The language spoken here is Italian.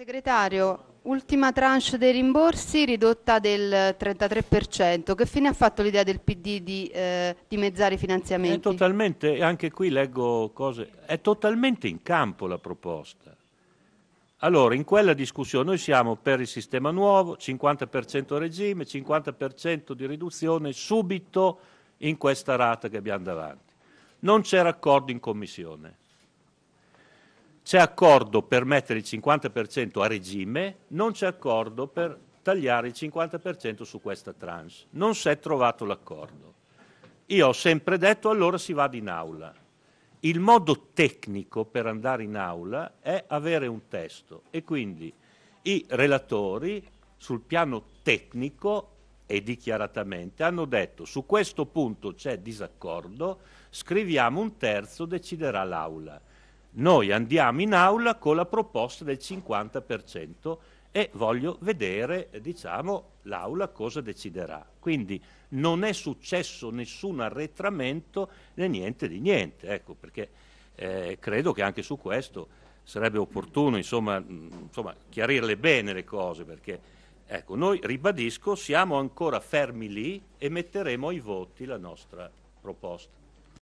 Segretario, ultima tranche dei rimborsi ridotta del 33%. Che fine ha fatto l'idea del PD di eh, dimezzare i finanziamenti? È totalmente, anche qui leggo cose, è totalmente in campo la proposta. Allora, in quella discussione noi siamo per il sistema nuovo, 50% regime, 50% di riduzione subito in questa rata che abbiamo davanti. Non c'era accordo in commissione. C'è accordo per mettere il 50% a regime, non c'è accordo per tagliare il 50% su questa tranche. Non si è trovato l'accordo. Io ho sempre detto allora si va in aula. Il modo tecnico per andare in aula è avere un testo e quindi i relatori sul piano tecnico e dichiaratamente hanno detto su questo punto c'è disaccordo, scriviamo un terzo, deciderà l'Aula. Noi andiamo in aula con la proposta del 50% e voglio vedere diciamo, l'Aula cosa deciderà. Quindi non è successo nessun arretramento né niente di niente, ecco, perché eh, credo che anche su questo sarebbe opportuno insomma, insomma, chiarirle bene le cose, perché ecco, noi, ribadisco, siamo ancora fermi lì e metteremo ai voti la nostra proposta.